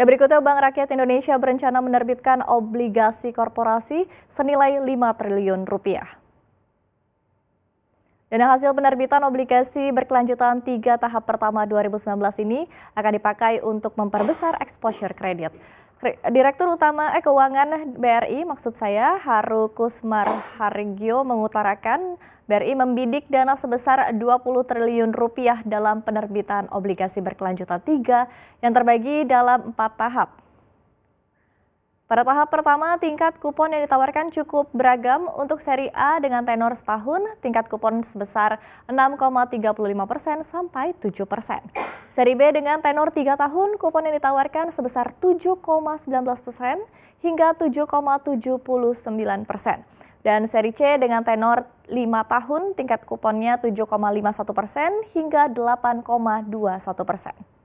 Ya berikutnya Bank Rakyat Indonesia berencana menerbitkan obligasi korporasi senilai 5 triliun rupiah. Dana hasil penerbitan obligasi berkelanjutan tiga tahap pertama 2019 ini akan dipakai untuk memperbesar exposure kredit. Direktur Utama eh, Keuangan BRI maksud saya Haru Kusmar Harigyo mengutarakan BRI membidik dana sebesar 20 triliun rupiah dalam penerbitan obligasi berkelanjutan 3 yang terbagi dalam empat tahap. Pada tahap pertama, tingkat kupon yang ditawarkan cukup beragam untuk seri A dengan tenor setahun, tingkat kupon sebesar 6,35 persen sampai 7 persen. Seri B dengan tenor 3 tahun, kupon yang ditawarkan sebesar 7,19 persen hingga 7,79 persen. Dan seri C dengan tenor 5 tahun, tingkat kuponnya 7,51 persen hingga 8,21 persen.